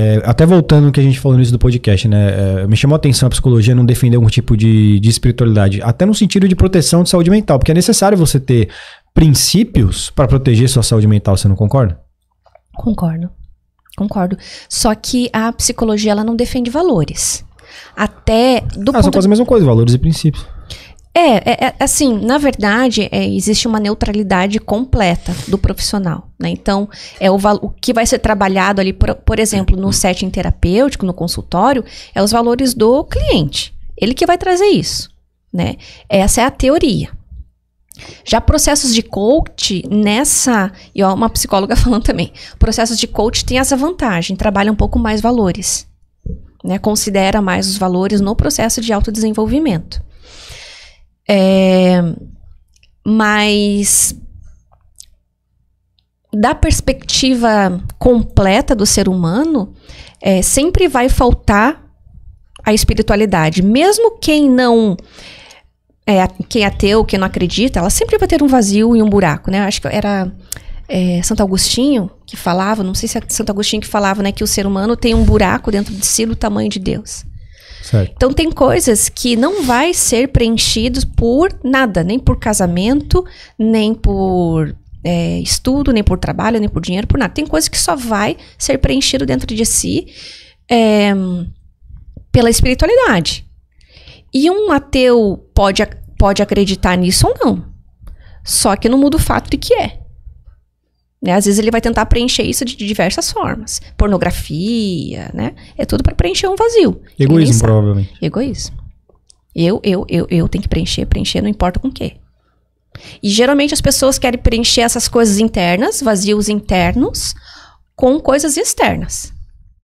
É, até voltando o que a gente falou no início do podcast, né? É, me chamou a atenção a psicologia não defender algum tipo de, de espiritualidade, até no sentido de proteção de saúde mental, porque é necessário você ter princípios para proteger sua saúde mental, você não concorda? Concordo. Concordo. Só que a psicologia ela não defende valores. Até do ah, ponto são quase a mesma coisa, valores e princípios. É, é, é, assim, na verdade, é, existe uma neutralidade completa do profissional. Né? Então, é o, o que vai ser trabalhado ali, por, por exemplo, no setting terapêutico, no consultório, é os valores do cliente. Ele que vai trazer isso. Né? Essa é a teoria. Já processos de coach, nessa. E ó, uma psicóloga falando também. Processos de coach tem essa vantagem, trabalha um pouco mais valores. Né? Considera mais os valores no processo de autodesenvolvimento. É, mas da perspectiva completa do ser humano, é, sempre vai faltar a espiritualidade. Mesmo quem não é, quem é ateu, quem não acredita, ela sempre vai ter um vazio e um buraco, né? Acho que era é, Santo Agostinho que falava, não sei se é Santo Agostinho que falava, né, que o ser humano tem um buraco dentro de si do tamanho de Deus. Certo. Então tem coisas que não vai ser preenchidos por nada, nem por casamento, nem por é, estudo, nem por trabalho, nem por dinheiro, por nada. Tem coisas que só vai ser preenchido dentro de si é, pela espiritualidade. E um ateu pode, pode acreditar nisso ou não. Só que não muda o fato de que é. Né? Às vezes ele vai tentar preencher isso de diversas formas. Pornografia, né? É tudo para preencher um vazio. Egoísmo, provavelmente. Egoísmo. Eu, eu, eu, eu tenho que preencher, preencher, não importa com o quê. E geralmente as pessoas querem preencher essas coisas internas, vazios internos, com coisas externas.